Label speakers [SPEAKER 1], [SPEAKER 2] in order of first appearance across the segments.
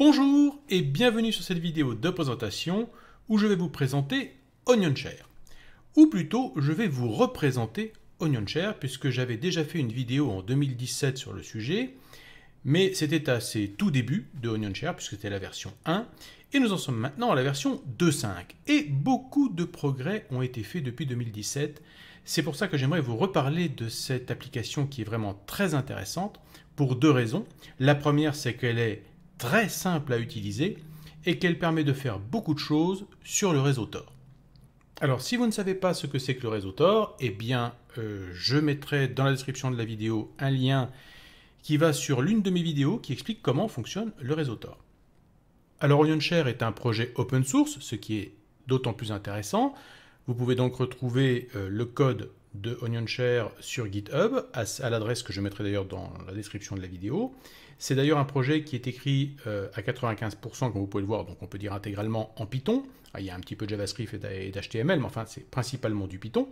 [SPEAKER 1] Bonjour et bienvenue sur cette vidéo de présentation où je vais vous présenter OnionShare. Ou plutôt, je vais vous représenter OnionShare puisque j'avais déjà fait une vidéo en 2017 sur le sujet, mais c'était à ses tout débuts de OnionShare puisque c'était la version 1 et nous en sommes maintenant à la version 2.5 et beaucoup de progrès ont été faits depuis 2017. C'est pour ça que j'aimerais vous reparler de cette application qui est vraiment très intéressante pour deux raisons. La première, c'est qu'elle est très simple à utiliser et qu'elle permet de faire beaucoup de choses sur le réseau Tor. Alors si vous ne savez pas ce que c'est que le réseau Tor, eh bien euh, je mettrai dans la description de la vidéo un lien qui va sur l'une de mes vidéos qui explique comment fonctionne le réseau Tor. Alors OnionShare est un projet open source, ce qui est d'autant plus intéressant. Vous pouvez donc retrouver euh, le code de OnionShare sur GitHub à l'adresse que je mettrai d'ailleurs dans la description de la vidéo. C'est d'ailleurs un projet qui est écrit euh, à 95%, comme vous pouvez le voir, donc on peut dire intégralement en Python. Ah, il y a un petit peu de JavaScript et d'HTML, mais enfin c'est principalement du Python.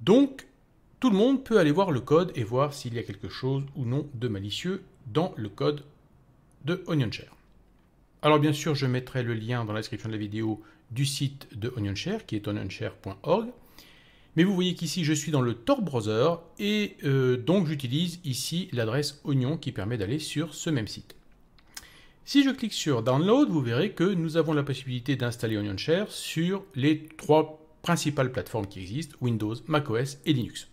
[SPEAKER 1] Donc tout le monde peut aller voir le code et voir s'il y a quelque chose ou non de malicieux dans le code de OnionShare. Alors bien sûr, je mettrai le lien dans la description de la vidéo du site de OnionShare, qui est onionshare.org. Mais vous voyez qu'ici, je suis dans le Tor Browser et euh, donc j'utilise ici l'adresse Onion qui permet d'aller sur ce même site. Si je clique sur Download, vous verrez que nous avons la possibilité d'installer Onion Share sur les trois principales plateformes qui existent, Windows, macOS et Linux.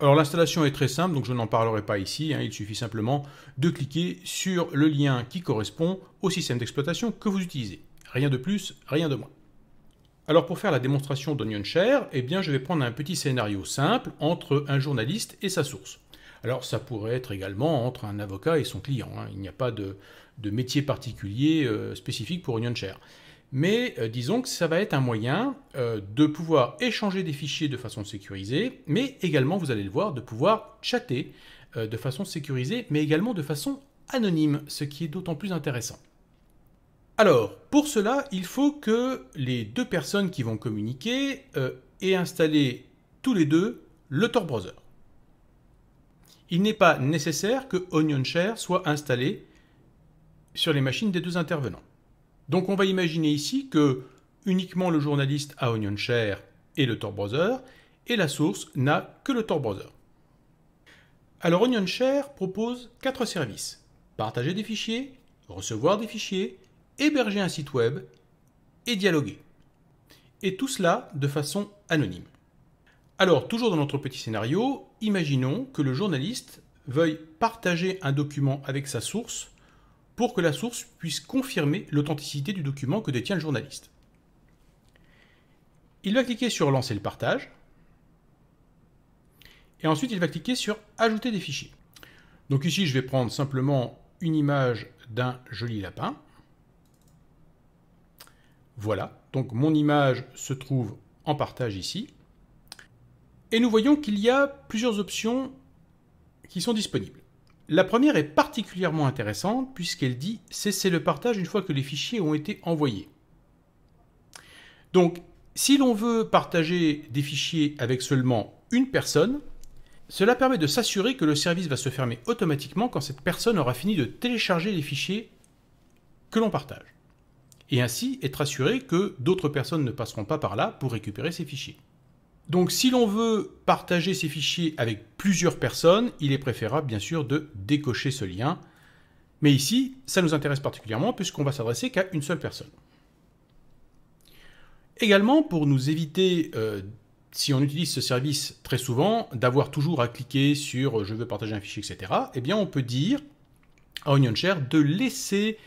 [SPEAKER 1] Alors l'installation est très simple, donc je n'en parlerai pas ici, hein. il suffit simplement de cliquer sur le lien qui correspond au système d'exploitation que vous utilisez. Rien de plus, rien de moins. Alors pour faire la démonstration d'Onion eh bien je vais prendre un petit scénario simple entre un journaliste et sa source. Alors ça pourrait être également entre un avocat et son client, hein. il n'y a pas de, métier particulier euh, spécifique pour Onion Mais euh, disons que ça va être un moyen euh, de pouvoir échanger des fichiers de façon sécurisée, mais également, vous allez le voir, de pouvoir chatter de façon sécurisée, mais également de façon anonyme, ce qui est d'autant plus intéressant. Alors, pour cela, il faut que les deux personnes qui vont communiquer euh, aient installé tous les deux le Tor Browser. Il n'est pas nécessaire que OnionShare soit installé sur les machines des deux intervenants. Donc on va imaginer ici que uniquement le journaliste a OnionShare et le Tor Browser, et la source n'a que le Tor Browser. Alors OnionShare propose quatre services. Partager des fichiers, recevoir des fichiers, héberger un site web et dialoguer. Et tout cela de façon anonyme. Alors, toujours dans notre petit scénario, imaginons que le journaliste veuille partager un document avec sa source pour que la source puisse confirmer l'authenticité du document que détient le journaliste. Il va cliquer sur Lancer le partage et ensuite il va cliquer sur Ajouter des fichiers. Donc ici, je vais prendre simplement une image d'un joli lapin. Voilà, donc mon image se trouve en partage ici. Et nous voyons qu'il y a plusieurs options qui sont disponibles. La première est particulièrement intéressante puisqu'elle dit cesser le partage une fois que les fichiers ont été envoyés. Donc, si l'on veut partager des fichiers avec seulement une personne, cela permet de s'assurer que le service va se fermer automatiquement quand cette personne aura fini de télécharger les fichiers que l'on partage et ainsi être assuré que d'autres personnes ne passeront pas par là pour récupérer ces fichiers. Donc si l'on veut partager ces fichiers avec plusieurs personnes, il est préférable bien sûr de décocher ce lien. Mais ici, ça nous intéresse particulièrement puisqu'on va s'adresser qu'à une seule personne. Également, pour nous éviter, euh, si on utilise ce service très souvent, d'avoir toujours à cliquer sur euh, « je veux partager un fichier », etc., eh bien on peut dire à OnionShare de laisser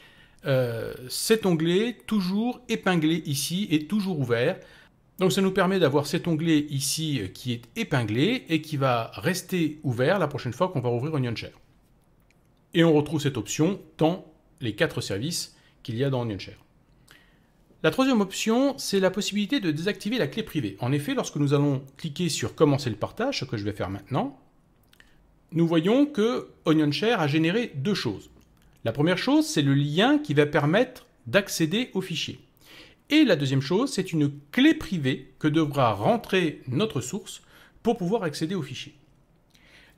[SPEAKER 1] euh, cet onglet toujours épinglé ici est toujours ouvert. Donc ça nous permet d'avoir cet onglet ici qui est épinglé et qui va rester ouvert la prochaine fois qu'on va ouvrir Onion Share. Et on retrouve cette option dans les quatre services qu'il y a dans Onion Share. La troisième option, c'est la possibilité de désactiver la clé privée. En effet, lorsque nous allons cliquer sur Commencer le partage, ce que je vais faire maintenant, nous voyons que OnionShare a généré deux choses. La première chose, c'est le lien qui va permettre d'accéder au fichier. Et la deuxième chose, c'est une clé privée que devra rentrer notre source pour pouvoir accéder au fichier.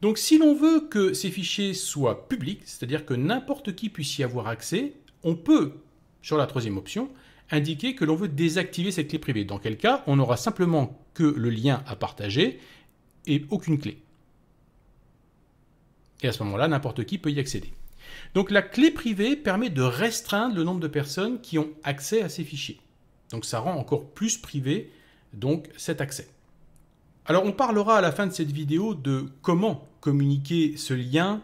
[SPEAKER 1] Donc si l'on veut que ces fichiers soient publics, c'est-à-dire que n'importe qui puisse y avoir accès, on peut, sur la troisième option, indiquer que l'on veut désactiver cette clé privée. Dans quel cas, on n'aura simplement que le lien à partager et aucune clé. Et à ce moment-là, n'importe qui peut y accéder. Donc la clé privée permet de restreindre le nombre de personnes qui ont accès à ces fichiers. Donc ça rend encore plus privé donc cet accès. Alors on parlera à la fin de cette vidéo de comment communiquer ce lien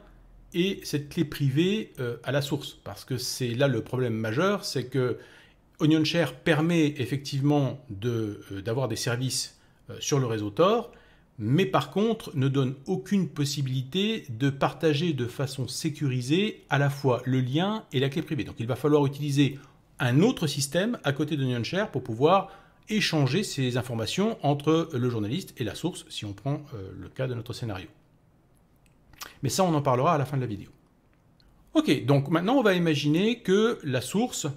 [SPEAKER 1] et cette clé privée euh, à la source parce que c'est là le problème majeur, c'est que OnionShare permet effectivement euh, d'avoir des services euh, sur le réseau Tor, mais par contre ne donne aucune possibilité de partager de façon sécurisée à la fois le lien et la clé privée. Donc il va falloir utiliser un autre système à côté de pour pouvoir échanger ces informations entre le journaliste et la source, si on prend euh, le cas de notre scénario. Mais ça, on en parlera à la fin de la vidéo. Ok, donc maintenant, on va imaginer que la source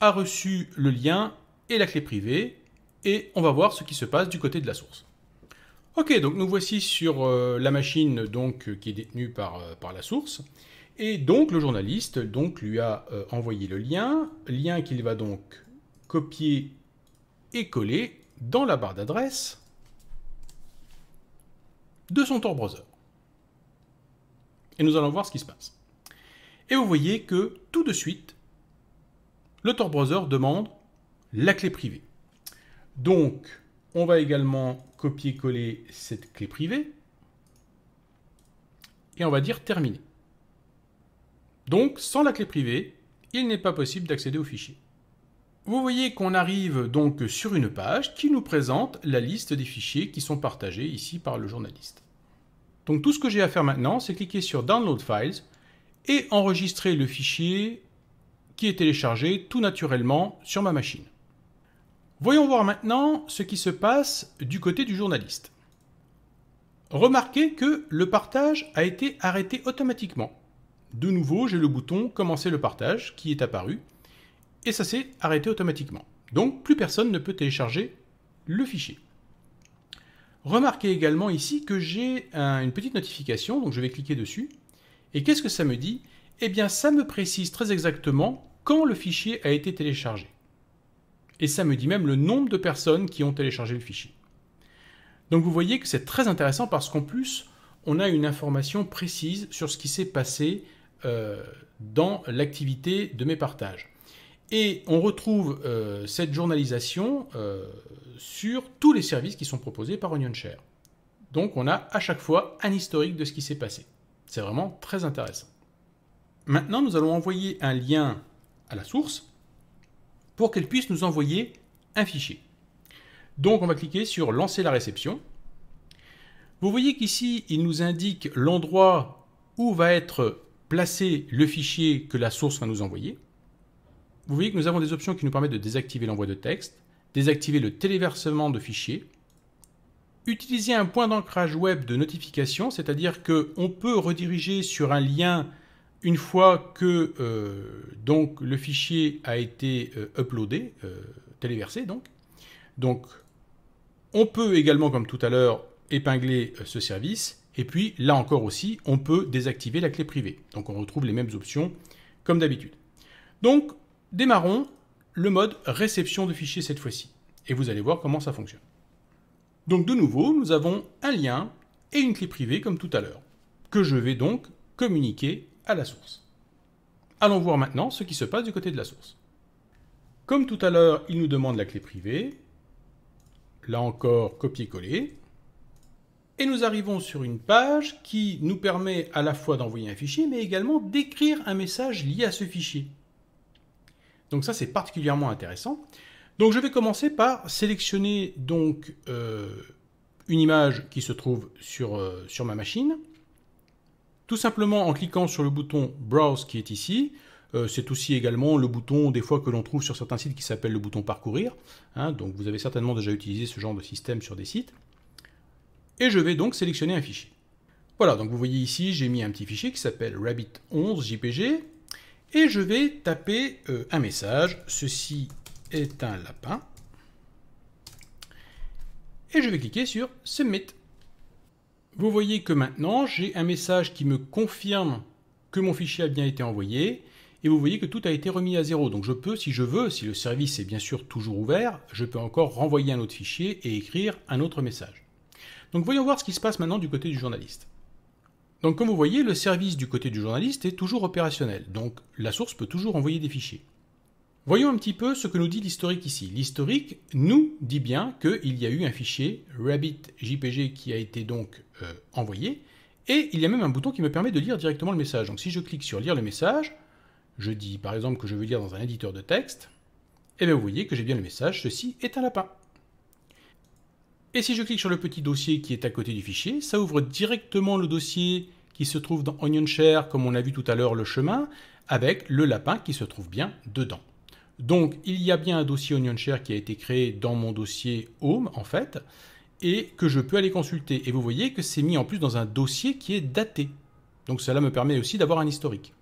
[SPEAKER 1] a reçu le lien et la clé privée, et on va voir ce qui se passe du côté de la source. Ok, donc nous voici sur euh, la machine donc, euh, qui est détenue par, euh, par, la source. Et donc le journaliste donc, lui a envoyé le lien, lien qu'il va donc copier et coller dans la barre d'adresse de son Tor browser. Et nous allons voir ce qui se passe. Et vous voyez que tout de suite, le Tor browser demande la clé privée. Donc, on va également copier-coller cette clé privée. Et on va dire terminer. Donc, sans la clé privée, il n'est pas possible d'accéder au fichier. Vous voyez qu'on arrive donc sur une page qui nous présente la liste des fichiers qui sont partagés ici par le journaliste. Donc tout ce que j'ai à faire maintenant, c'est cliquer sur Download Files et enregistrer le fichier qui est téléchargé tout naturellement sur ma machine. Voyons voir maintenant ce qui se passe du côté du journaliste. Remarquez que le partage a été arrêté automatiquement. De nouveau, j'ai le bouton Commencer le partage qui est apparu et ça s'est arrêté automatiquement. Donc plus personne ne peut télécharger le fichier. Remarquez également ici que j'ai une petite notification, donc je vais cliquer dessus. Et qu'est-ce que ça me dit Eh bien ça me précise très exactement quand le fichier a été téléchargé et ça me dit même le nombre de personnes qui ont téléchargé le fichier. Donc vous voyez que c'est très intéressant parce qu'en plus, on a une information précise sur ce qui s'est passé euh, dans l'activité de mes partages. Et on retrouve euh, cette journalisation euh, sur tous les services qui sont proposés par OnionShare. Donc on a à chaque fois un historique de ce qui s'est passé. C'est vraiment très intéressant. Maintenant, nous allons envoyer un lien à la source pour qu'elle puisse nous envoyer un fichier. Donc on va cliquer sur lancer la réception. Vous voyez qu'ici, il nous indique l'endroit où va être placé le fichier que la source va nous envoyer. Vous voyez que nous avons des options qui nous permettent de désactiver l'envoi de texte, désactiver le téléversement de fichiers, utiliser un point d'ancrage web de notification, c'est-à-dire qu'on peut rediriger sur un lien une fois que euh, donc, le fichier a été euh, uploadé, euh, téléversé donc, donc on peut également, comme tout à l'heure, épingler ce service. Et puis, là encore aussi, on peut désactiver la clé privée. Donc, on retrouve les mêmes options comme d'habitude. Donc, démarrons le mode réception de fichiers cette fois-ci. Et vous allez voir comment ça fonctionne. Donc, de nouveau, nous avons un lien et une clé privée comme tout à l'heure, que je vais donc communiquer à la source. Allons voir maintenant ce qui se passe du côté de la source. Comme tout à l'heure, il nous demande la clé privée. Là encore, copier-coller. Et nous arrivons sur une page qui nous permet à la fois d'envoyer un fichier, mais également d'écrire un message lié à ce fichier. Donc ça, c'est particulièrement intéressant. Donc je vais commencer par sélectionner donc euh, une image qui se trouve sur, euh, sur ma machine. Tout simplement en cliquant sur le bouton Browse qui est ici, euh, c'est aussi également le bouton des fois que l'on trouve sur certains sites qui s'appelle le bouton parcourir. Hein. donc vous avez certainement déjà utilisé ce genre de système sur des sites. Et je vais donc sélectionner un fichier. Voilà, donc vous voyez ici, j'ai mis un petit fichier qui s'appelle rabbit11jpg et je vais taper euh, un message. Ceci est un lapin. Et je vais cliquer sur Submit. Vous voyez que maintenant, j'ai un message qui me confirme que mon fichier a bien été envoyé. Et vous voyez que tout a été remis à zéro. Donc je peux, si je veux, si le service est bien sûr toujours ouvert, je peux encore renvoyer un autre fichier et écrire un autre message. Donc voyons voir ce qui se passe maintenant du côté du journaliste. Donc comme vous voyez, le service du côté du journaliste est toujours opérationnel. Donc la source peut toujours envoyer des fichiers. Voyons un petit peu ce que nous dit l'historique ici. L'historique nous dit bien qu'il y a eu un fichier rabbit.jpg qui a été donc euh, envoyé, et il y a même un bouton qui me permet de lire directement le message. Donc si je clique sur lire le message, je dis par exemple que je veux lire dans un éditeur de texte, et eh bien vous voyez que j'ai bien le message, ceci est un lapin. Et si je clique sur le petit dossier qui est à côté du fichier, ça ouvre directement le dossier qui se trouve dans OnionShare, comme on a vu tout à l'heure le chemin, avec le lapin qui se trouve bien dedans. Donc, il y a bien un dossier Onion qui a été créé dans mon dossier Home, en fait, et que je peux aller consulter. Et vous voyez que c'est mis en plus dans un dossier qui est daté. Donc, cela me permet aussi d'avoir un historique.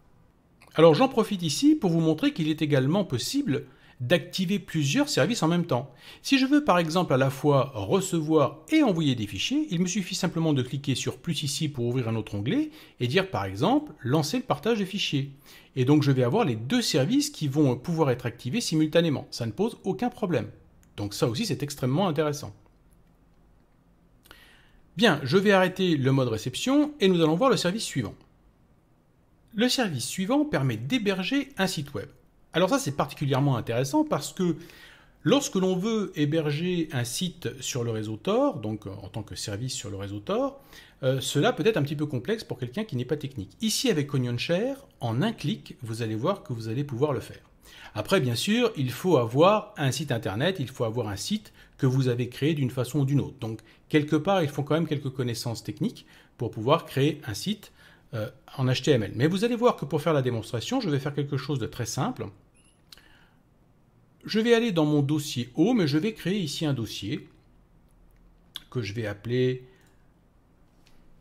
[SPEAKER 1] Alors, j'en profite ici pour vous montrer qu'il est également possible d'activer plusieurs services en même temps. Si je veux par exemple à la fois recevoir et envoyer des fichiers, il me suffit simplement de cliquer sur plus ici pour ouvrir un autre onglet et dire par exemple lancer le partage de fichiers. Et donc je vais avoir les deux services qui vont pouvoir être activés simultanément. Ça ne pose aucun problème. Donc ça aussi c'est extrêmement intéressant. Bien, je vais arrêter le mode réception et nous allons voir le service suivant. Le service suivant permet d'héberger un site web. Alors ça, c'est particulièrement intéressant parce que lorsque l'on veut héberger un site sur le réseau Tor, donc euh, en tant que service sur le réseau Tor, euh, cela peut être un petit peu complexe pour quelqu'un qui n'est pas technique. Ici, avec Onion Share, en un clic, vous allez voir que vous allez pouvoir le faire. Après, bien sûr, il faut avoir un site internet, il faut avoir un site que vous avez créé d'une façon ou d'une autre. Donc, quelque part, il faut quand même quelques connaissances techniques pour pouvoir créer un site euh, en HTML. Mais vous allez voir que pour faire la démonstration, je vais faire quelque chose de très simple. Je vais aller dans mon dossier Home mais je vais créer ici un dossier que je vais appeler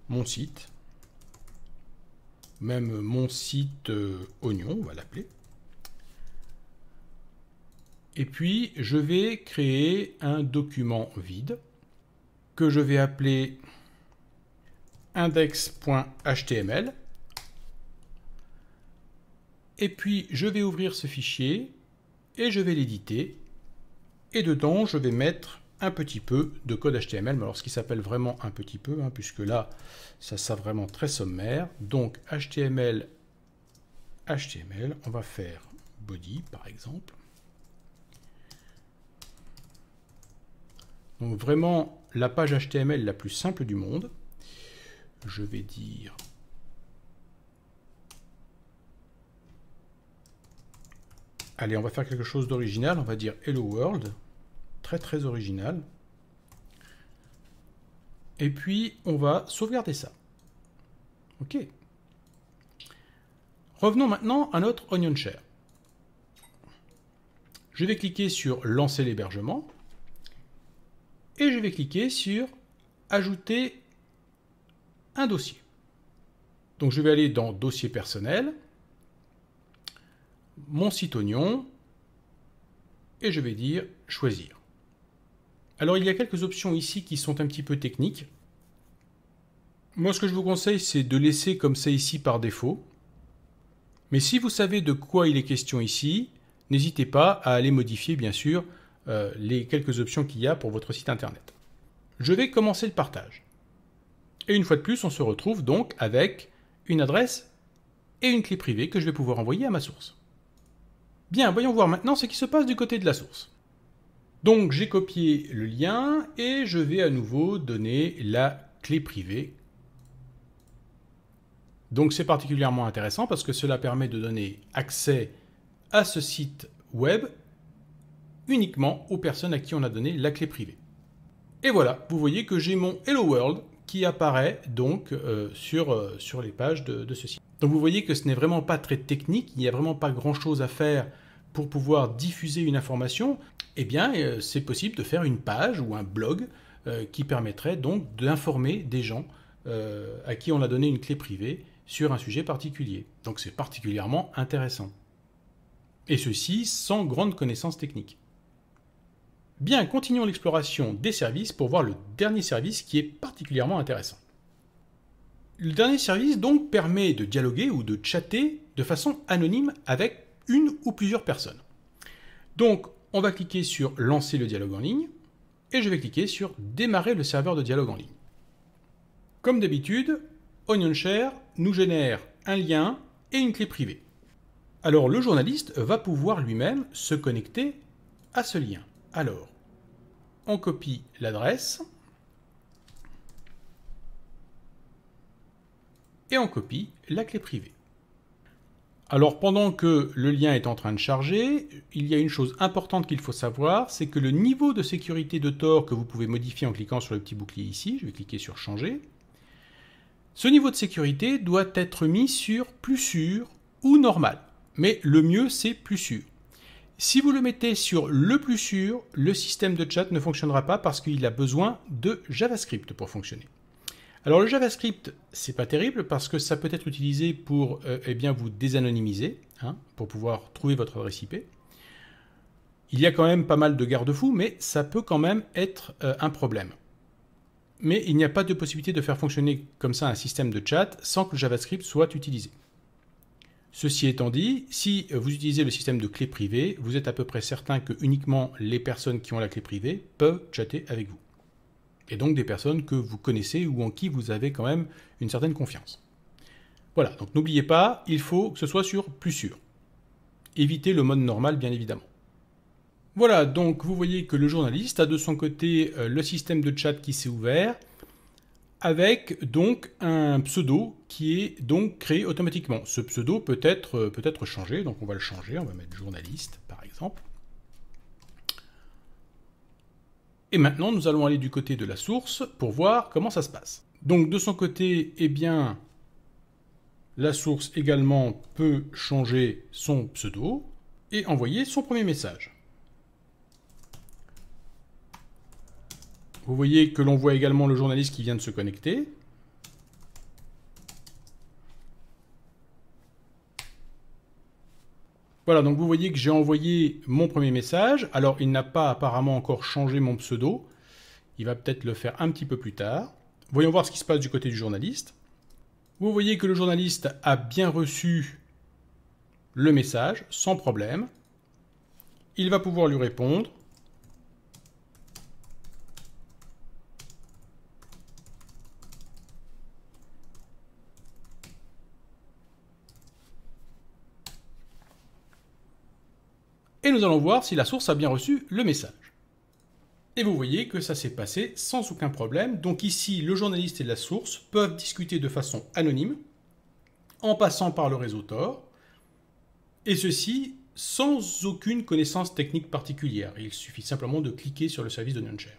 [SPEAKER 1] mon site. Même mon site euh, oignon, on va l'appeler. Et puis, je vais créer un document vide que je vais appeler index.html. Et puis, je vais ouvrir ce fichier et je vais l'éditer. Et dedans, je vais mettre un petit peu de code HTML, alors ce qui s'appelle vraiment un petit peu, hein, puisque là, ça ça vraiment très sommaire. Donc HTML, HTML, on va faire body par exemple. Donc vraiment la page HTML la plus simple du monde je vais dire Allez, on va faire quelque chose d'original, on va dire Hello World. Très très original. Et puis, on va sauvegarder ça. Ok. Revenons maintenant à notre Onion Share. Je vais cliquer sur Lancer l'hébergement. Et je vais cliquer sur Ajouter un dossier. Donc je vais aller dans Dossier personnel, mon site oignon, et je vais dire Choisir. Alors il y a quelques options ici qui sont un petit peu techniques. Moi ce que je vous conseille c'est de laisser comme ça ici par défaut. Mais si vous savez de quoi il est question ici, n'hésitez pas à aller modifier bien sûr euh, les quelques options qu'il y a pour votre site internet. Je vais commencer le partage. Et une fois de plus, on se retrouve donc avec une adresse et une clé privée que je vais pouvoir envoyer à ma source. Bien, voyons voir maintenant ce qui se passe du côté de la source. Donc j'ai copié le lien et je vais à nouveau donner la clé privée. Donc c'est particulièrement intéressant parce que cela permet de donner accès à ce site web uniquement aux personnes à qui on a donné la clé privée. Et voilà, vous voyez que j'ai mon Hello World qui apparaît donc euh, sur, euh, sur les pages de, de ce site. Donc vous voyez que ce n'est vraiment pas très technique, il n'y a vraiment pas grand-chose à faire pour pouvoir diffuser une information. Eh bien, euh, c'est possible de faire une page ou un blog qui permettrait donc d'informer des gens à qui on a donné une clé privée sur un sujet particulier. Donc c'est particulièrement intéressant. Et ceci sans grande connaissance technique. Bien, continuons l'exploration des services pour voir le dernier service qui est particulièrement intéressant. Le dernier service donc permet de dialoguer ou de chatter de façon anonyme avec une ou plusieurs personnes. Donc on va cliquer sur lancer le dialogue en ligne et je vais cliquer sur démarrer le serveur de dialogue en ligne. Comme d'habitude, OnionShare nous génère un lien et une clé privée. Alors le journaliste va pouvoir lui-même se connecter à ce lien. Alors, on copie l'adresse. Et on copie la clé privée. Alors pendant que le lien est en train de charger, il y a une chose importante qu'il faut savoir, c'est que le niveau de sécurité de Tor que vous pouvez modifier en cliquant sur le petit bouclier ici, je vais cliquer sur changer, ce niveau de sécurité doit être mis sur plus sûr ou normal. Mais le mieux c'est plus sûr. Si vous le mettez sur le plus sûr, le système de chat ne fonctionnera pas parce qu'il a besoin de JavaScript pour fonctionner. Alors le JavaScript, c'est pas terrible parce que ça peut être utilisé pour euh, eh bien, vous désanonymiser, hein, pour pouvoir trouver votre adresse IP. Il y a quand même pas mal de garde-fous, mais ça peut quand même être euh, un problème. Mais il n'y a pas de possibilité de faire fonctionner comme ça un système de chat sans que le JavaScript soit utilisé. Ceci étant dit, si vous utilisez le système de clé privée, vous êtes à peu près certain que uniquement les personnes qui ont la clé privée peuvent chatter avec vous. Et donc des personnes que vous connaissez ou en qui vous avez quand même une certaine confiance. Voilà, donc n'oubliez pas, il faut que ce soit sur plus sûr. Évitez le mode normal bien évidemment. Voilà, donc vous voyez que le journaliste a de son côté euh, le système de chat qui s'est ouvert, avec donc un pseudo qui est donc créé automatiquement. Ce pseudo peut être, euh, peut être changé, donc on va le changer, on va mettre journaliste par exemple. Et maintenant, nous allons aller du côté de la source pour voir comment ça se passe. Donc de son côté, eh bien, la source également peut changer son pseudo et envoyer son premier message. Vous voyez que l'on voit également le journaliste qui vient de se connecter. Voilà, donc vous voyez que j'ai envoyé mon premier message. Alors, il n'a pas apparemment encore changé mon pseudo. Il va peut-être le faire un petit peu plus tard. Voyons voir ce qui se passe du côté du journaliste. Vous voyez que le journaliste a bien reçu le message, sans problème. Il va pouvoir lui répondre. et nous allons voir si la source a bien reçu le message. Et vous voyez que ça s'est passé sans aucun problème. Donc ici, le journaliste et la source peuvent discuter de façon anonyme, en passant par le réseau Tor, et ceci sans aucune connaissance technique particulière. Il suffit simplement de cliquer sur le service de non-share.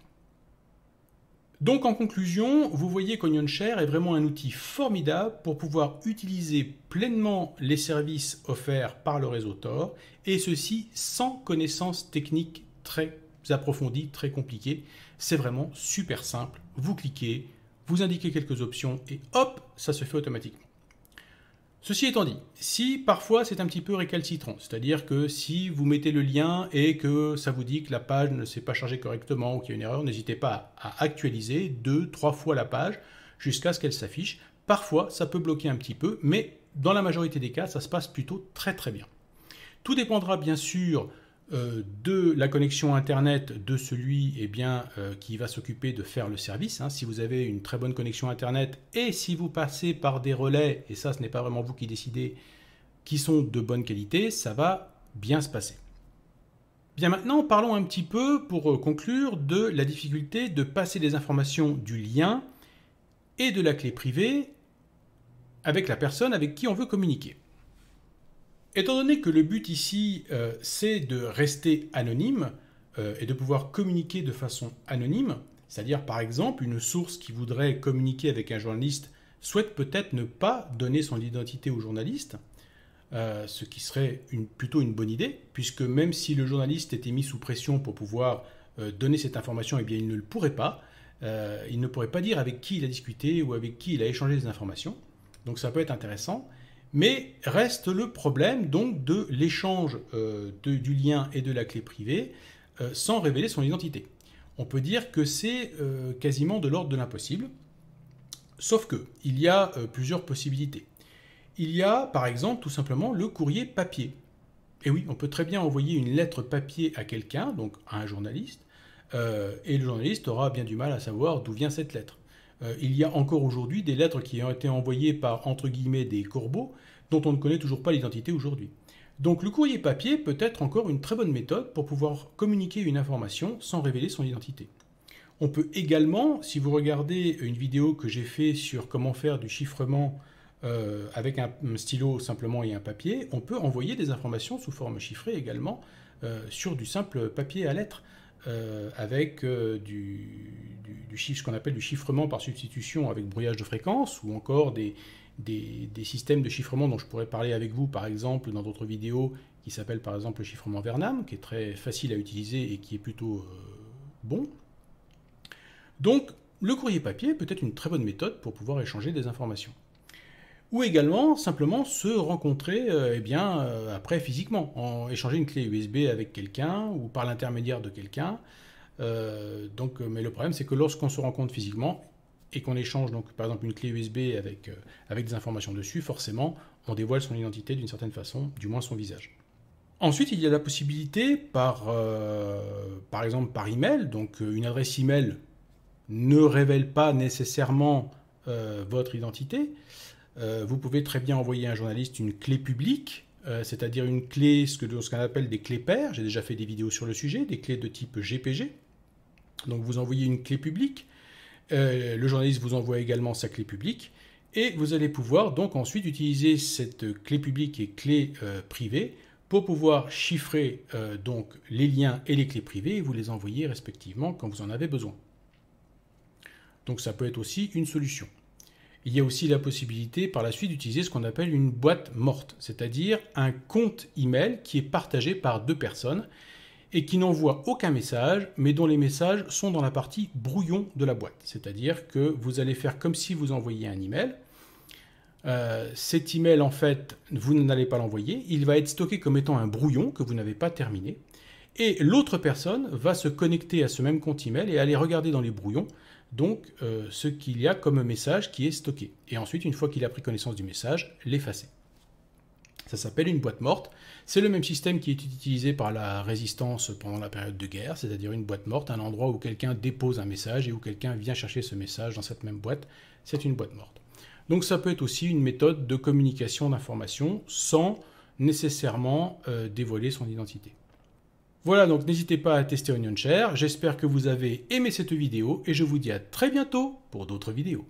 [SPEAKER 1] Donc en conclusion, vous voyez qu'OnionShare est vraiment un outil formidable pour pouvoir utiliser pleinement les services offerts par le réseau Tor, et ceci sans connaissances techniques très approfondies, très compliquées. C'est vraiment super simple. Vous cliquez, vous indiquez quelques options et hop, ça se fait automatiquement. Ceci étant dit, si parfois c'est un petit peu récalcitrant, c'est-à-dire que si vous mettez le lien et que ça vous dit que la page ne s'est pas chargée correctement ou qu'il y a une erreur, n'hésitez pas à actualiser deux, trois fois la page jusqu'à ce qu'elle s'affiche. Parfois, ça peut bloquer un petit peu, mais dans la majorité des cas, ça se passe plutôt très très bien. Tout dépendra bien sûr euh, de la connexion Internet de celui eh bien, euh, qui va s'occuper de faire le service. Hein. Si vous avez une très bonne connexion Internet et si vous passez par des relais, et ça ce n'est pas vraiment vous qui décidez, qui sont de bonne qualité, ça va bien se passer. Bien maintenant, parlons un petit peu, pour euh, conclure, de la difficulté de passer des informations du lien et de la clé privée avec la personne avec qui on veut communiquer. Étant donné que le but ici, euh, c'est de rester anonyme euh, et de pouvoir communiquer de façon anonyme, c'est-à-dire par exemple une source qui voudrait communiquer avec un journaliste souhaite peut-être ne pas donner son identité au journaliste, euh, ce qui serait plutôt une bonne idée, puisque même si le journaliste était mis sous pression pour pouvoir donner cette information, eh bien il ne le pourrait pas, il ne pourrait pas dire avec qui il a discuté ou avec qui il a échangé des informations, donc ça peut être intéressant. Mais reste le problème donc de l'échange euh, du lien et de la clé privée euh, sans révéler son identité. On peut dire que c'est euh, quasiment de l'ordre de l'impossible. Sauf que il y a plusieurs possibilités. Il y a par exemple tout simplement le courrier papier. Et oui, on peut très bien envoyer une lettre papier à quelqu'un, donc à un journaliste, et le journaliste aura bien du mal à savoir d'où vient cette lettre. Euh, il y a encore aujourd'hui des lettres qui ont été envoyées par, entre guillemets, des corbeaux, dont on ne connaît toujours pas l'identité aujourd'hui. Donc le courrier papier peut être encore une très bonne méthode pour pouvoir communiquer une information sans révéler son identité. On peut également, si vous regardez une vidéo que j'ai fait sur comment faire du chiffrement euh, avec un, stylo simplement et un papier, on peut envoyer des informations sous forme chiffrée également euh, sur du simple papier à lettres. Euh, avec euh, du, chiffre, ce qu'on appelle du chiffrement par substitution avec brouillage de fréquence, ou encore des, des, systèmes de chiffrement dont je pourrais parler avec vous, par exemple, dans d'autres vidéos, qui s'appelle par exemple le chiffrement Vernam, qui est très facile à utiliser et qui est plutôt euh, bon. Donc, le courrier papier peut être une très bonne méthode pour pouvoir échanger des informations ou également simplement se rencontrer euh, eh bien, euh, après physiquement, en échanger une clé USB avec quelqu'un ou par l'intermédiaire de quelqu'un. Euh, donc, mais le problème, c'est que lorsqu'on se rencontre physiquement et qu'on échange donc par exemple une clé USB avec, avec des informations dessus, forcément, on dévoile son identité d'une certaine façon, du moins son visage. Ensuite, il y a la possibilité par, par exemple par email, donc une adresse email ne révèle pas nécessairement votre identité, euh, vous pouvez très bien envoyer à un journaliste une clé publique, euh, c'est-à-dire une clé, ce qu'on appelle des clés paires, j'ai déjà fait des vidéos sur le sujet, des clés de type GPG. Donc vous envoyez une clé publique, euh, le journaliste vous envoie également sa clé publique, et vous allez pouvoir donc ensuite utiliser cette clé publique et clé privée pour pouvoir chiffrer donc les liens et les clés privées et vous les envoyer respectivement quand vous en avez besoin. Donc ça peut être aussi une solution il y a aussi la possibilité par la suite d'utiliser ce qu'on appelle une boîte morte, c'est-à-dire un compte email qui est partagé par deux personnes et qui n'envoie aucun message, mais dont les messages sont dans la partie brouillon de la boîte. C'est-à-dire que vous allez faire comme si vous envoyiez un email. Euh, cet email, en fait, vous n'allez pas l'envoyer. Il va être stocké comme étant un brouillon que vous n'avez pas terminé. Et l'autre personne va se connecter à ce même compte email et aller regarder dans les brouillons donc euh, ce qu'il y a comme message qui est stocké. Et ensuite, une fois qu'il a pris connaissance du message, l'effacer. Ça s'appelle une boîte morte. C'est le même système qui est utilisé par la résistance pendant la période de guerre, c'est-à-dire une boîte morte, un endroit où quelqu'un dépose un message et où quelqu'un vient chercher ce message dans cette même boîte. C'est une boîte morte. Donc ça peut être aussi une méthode de communication d'information sans nécessairement euh, dévoiler son identité. Voilà, donc n'hésitez pas à tester Onion Share. J'espère que vous avez aimé cette vidéo et je vous dis à très bientôt pour d'autres vidéos.